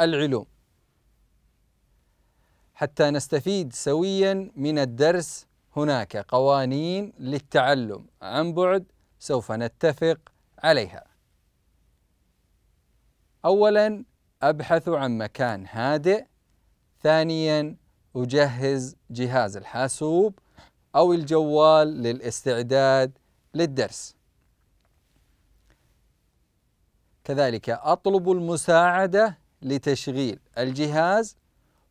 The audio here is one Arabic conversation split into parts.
العلوم حتى نستفيد سويا من الدرس هناك قوانين للتعلم عن بعد سوف نتفق عليها اولا ابحث عن مكان هادئ ثانيا اجهز جهاز الحاسوب او الجوال للاستعداد للدرس كذلك اطلب المساعده لتشغيل الجهاز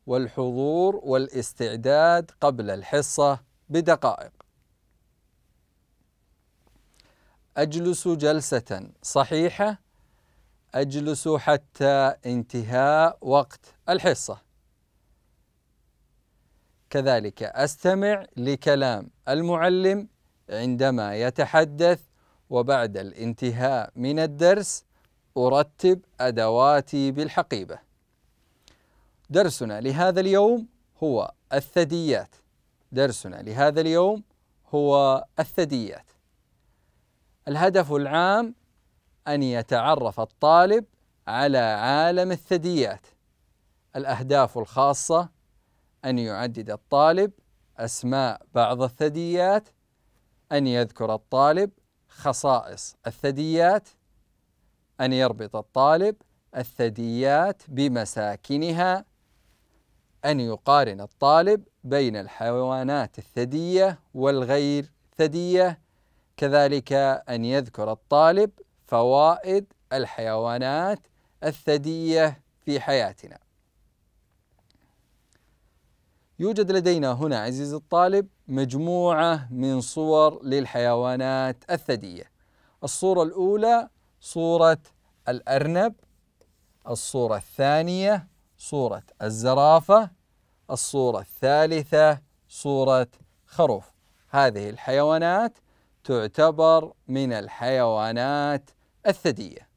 والحضور والاستعداد قبل الحصة بدقائق أجلس جلسة صحيحة أجلس حتى انتهاء وقت الحصة كذلك أستمع لكلام المعلم عندما يتحدث وبعد الانتهاء من الدرس أرتب أدواتي بالحقيبة. درسنا لهذا اليوم هو الثدييات. درسنا لهذا اليوم هو الثدييات. الهدف العام أن يتعرف الطالب على عالم الثدييات. الأهداف الخاصة أن يعدد الطالب أسماء بعض الثدييات، أن يذكر الطالب خصائص الثدييات، أن يربط الطالب الثدييات بمساكنها أن يقارن الطالب بين الحيوانات الثديية والغير ثدية كذلك أن يذكر الطالب فوائد الحيوانات الثديية في حياتنا يوجد لدينا هنا عزيزي الطالب مجموعة من صور للحيوانات الثدية الصورة الأولى صورة الأرنب الصورة الثانية صورة الزرافة الصورة الثالثة صورة خروف هذه الحيوانات تعتبر من الحيوانات الثدية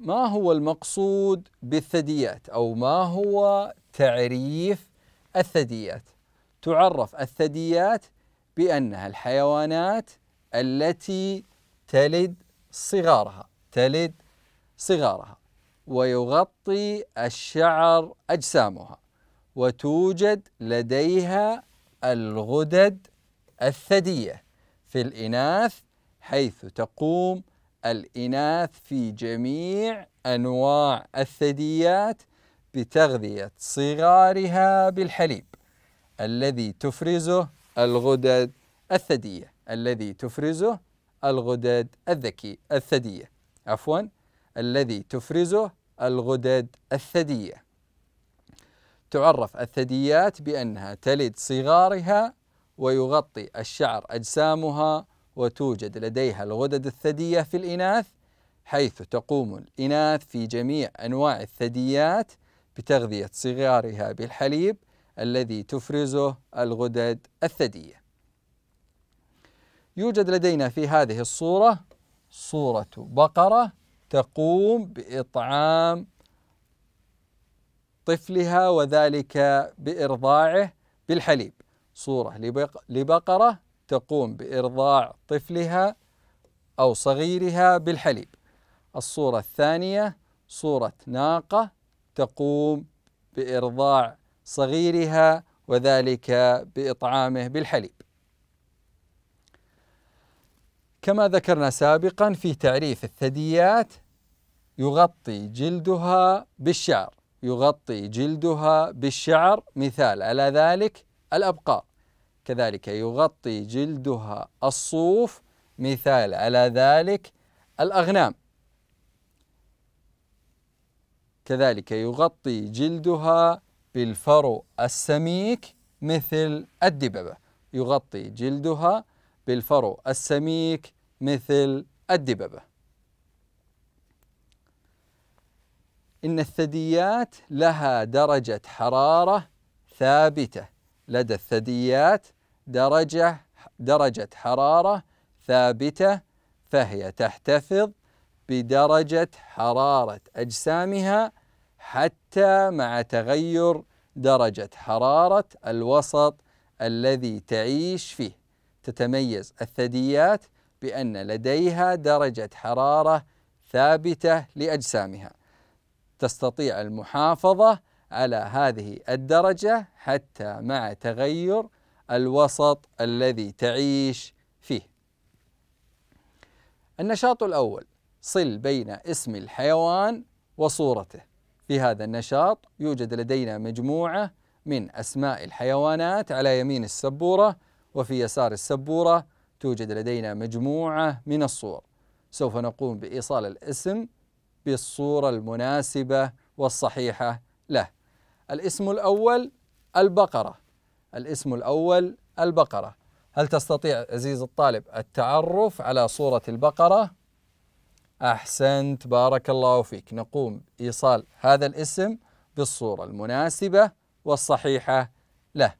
ما هو المقصود بالثدييات أو ما هو تعريف الثدييات تعرف الثدييات بأنها الحيوانات التي تلد صغارها تلد صغارها ويغطي الشعر أجسامها وتوجد لديها الغدد الثدية في الإناث حيث تقوم الإناث في جميع أنواع الثدييات بتغذية صغارها بالحليب الذي تفرزه الغدد الثدية الذي تفرزه الغدد الذكي الثدية عفوا الذي تفرزه الغدد الثدية تعرف الثدييات بأنها تلد صغارها ويغطي الشعر أجسامها وتوجد لديها الغدد الثدية في الإناث حيث تقوم الإناث في جميع أنواع الثدييات بتغذية صغارها بالحليب الذي تفرزه الغدد الثدية يوجد لدينا في هذه الصورة صورة بقرة تقوم بإطعام طفلها وذلك بإرضاعه بالحليب صورة لبقرة تقوم بإرضاع طفلها أو صغيرها بالحليب الصورة الثانية صورة ناقة تقوم بإرضاع صغيرها وذلك باطعامه بالحليب. كما ذكرنا سابقا في تعريف الثدييات يغطي جلدها بالشعر، يغطي جلدها بالشعر مثال على ذلك الابقار. كذلك يغطي جلدها الصوف مثال على ذلك الاغنام. كذلك يغطي جلدها بالفرو السميك مثل الدببة يغطي جلدها بالفرو السميك مثل الدببة إن الثدييات لها درجة حرارة ثابتة لدى الثدييات درجة درجة حرارة ثابتة فهي تحتفظ بدرجة حرارة أجسامها حتى مع تغير درجة حرارة الوسط الذي تعيش فيه تتميز الثدييات بأن لديها درجة حرارة ثابتة لأجسامها تستطيع المحافظة على هذه الدرجة حتى مع تغير الوسط الذي تعيش فيه النشاط الأول صل بين اسم الحيوان وصورته في هذا النشاط يوجد لدينا مجموعة من أسماء الحيوانات على يمين السبورة وفي يسار السبورة توجد لدينا مجموعة من الصور سوف نقوم بإيصال الاسم بالصورة المناسبة والصحيحة له الاسم الأول البقرة الاسم الأول البقرة هل تستطيع عزيز الطالب التعرف على صورة البقرة؟ أحسنت بارك الله فيك نقوم إيصال هذا الاسم بالصورة المناسبة والصحيحة له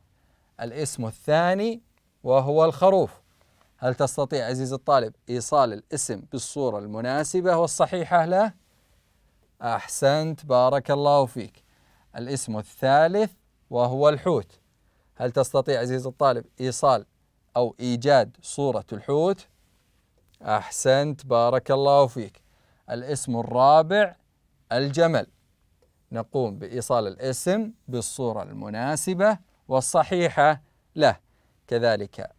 الاسم الثاني وهو الخروف هل تستطيع عزيزي الطالب إيصال الاسم بالصورة المناسبة والصحيحة له؟ أحسنت بارك الله فيك الاسم الثالث وهو الحوت هل تستطيع عزيزي الطالب إيصال أو إيجاد صورة الحوت؟ أحسنت بارك الله فيك الاسم الرابع الجمل نقوم بإيصال الاسم بالصورة المناسبة والصحيحة له كذلك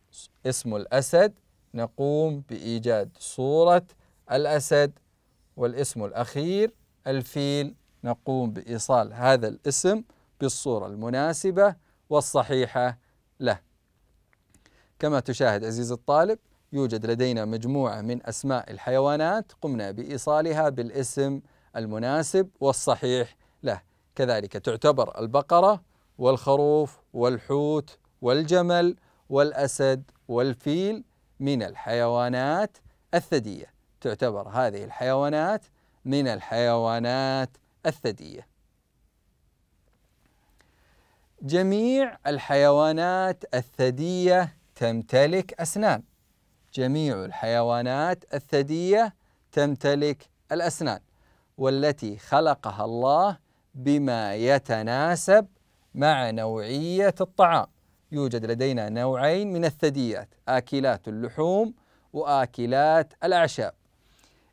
اسم الأسد نقوم بإيجاد صورة الأسد والاسم الأخير الفيل نقوم بإيصال هذا الاسم بالصورة المناسبة والصحيحة له كما تشاهد عزيزي الطالب يوجد لدينا مجموعة من أسماء الحيوانات قمنا بإيصالها بالاسم المناسب والصحيح له كذلك تعتبر البقرة والخروف والحوت والجمل والأسد والفيل من الحيوانات الثدية تعتبر هذه الحيوانات من الحيوانات الثدية جميع الحيوانات الثدية تمتلك أسنان جميع الحيوانات الثديية تمتلك الأسنان والتي خلقها الله بما يتناسب مع نوعية الطعام يوجد لدينا نوعين من الثدييات آكلات اللحوم وآكلات الأعشاب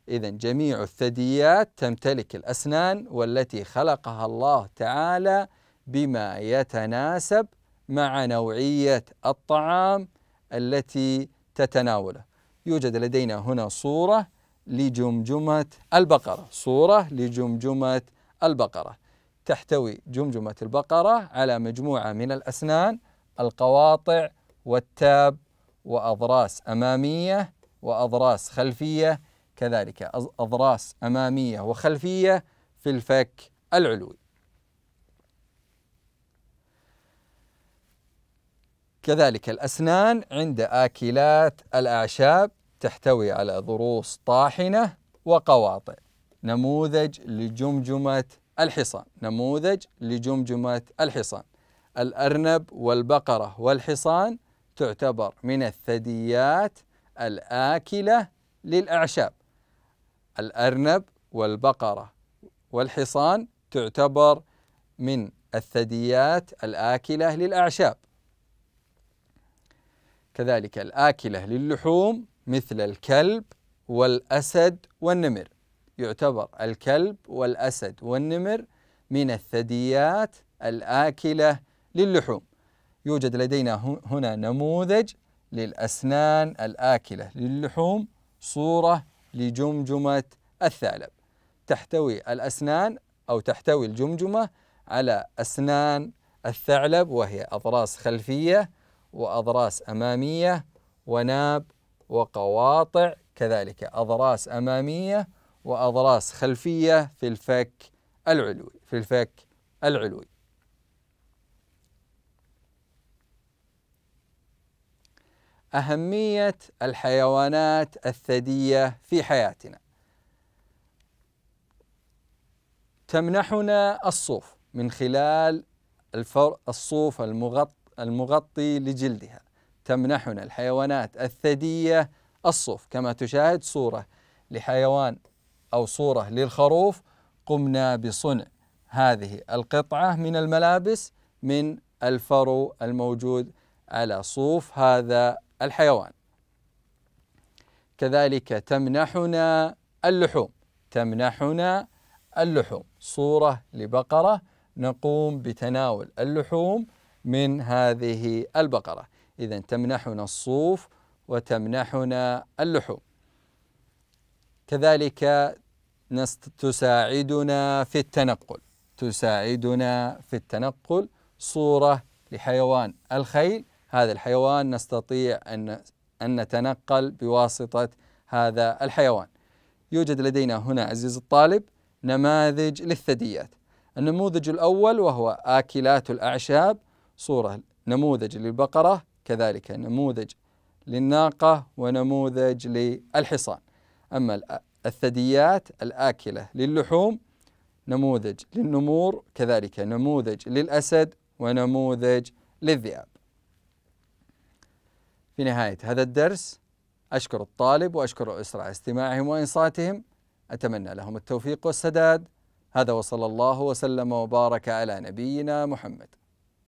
إذا جميع الثدييات تمتلك الأسنان والتي خلقها الله تعالى بما يتناسب مع نوعية الطعام التي تتناوله يوجد لدينا هنا صورة لجمجمة البقرة صورة لجمجمة البقرة تحتوي جمجمة البقرة على مجموعة من الأسنان القواطع والتاب وأضراس أمامية وأضراس خلفية كذلك أضراس أمامية وخلفية في الفك العلوي كذلك الأسنان عند آكلات الأعشاب تحتوي على ضروس طاحنة وقواطع نموذج لجمجمة الحصان نموذج لجمجمة الحصان الأرنب والبقرة والحصان تعتبر من الثدييات الآكلة للأعشاب الأرنب والبقرة والحصان تعتبر من الثدييات الآكلة للأعشاب كذلك الآكلة للحوم مثل الكلب والأسد والنمر يعتبر الكلب والأسد والنمر من الثدييات الآكلة للحوم يوجد لدينا هنا نموذج للأسنان الآكلة للحوم صورة لجمجمة الثعلب تحتوي الأسنان أو تحتوي الجمجمة على أسنان الثعلب وهي أضراس خلفية وأضراس أمامية وناب وقواطع كذلك أضراس أمامية وأضراس خلفية في الفك العلوي في الفك العلوي أهمية الحيوانات الثدية في حياتنا تمنحنا الصوف من خلال الصوف المغطى المغطي لجلدها تمنحنا الحيوانات الثديية الصوف كما تشاهد صورة لحيوان أو صورة للخروف قمنا بصنع هذه القطعة من الملابس من الفرو الموجود على صوف هذا الحيوان كذلك تمنحنا اللحوم تمنحنا اللحوم صورة لبقرة نقوم بتناول اللحوم من هذه البقرة إذا تمنحنا الصوف وتمنحنا اللحوم كذلك تساعدنا في التنقل تساعدنا في التنقل صورة لحيوان الخيل هذا الحيوان نستطيع أن أن نتنقل بواسطة هذا الحيوان يوجد لدينا هنا عزيز الطالب نماذج للثدييات النموذج الأول وهو آكلات الأعشاب صورة نموذج للبقرة كذلك نموذج للناقة ونموذج للحصان أما الثدييات الآكلة للحوم نموذج للنمور كذلك نموذج للأسد ونموذج للذئاب في نهاية هذا الدرس أشكر الطالب وأشكر الأسرة على استماعهم وإنصاتهم أتمنى لهم التوفيق والسداد هذا وصلى الله وسلم وبارك على نبينا محمد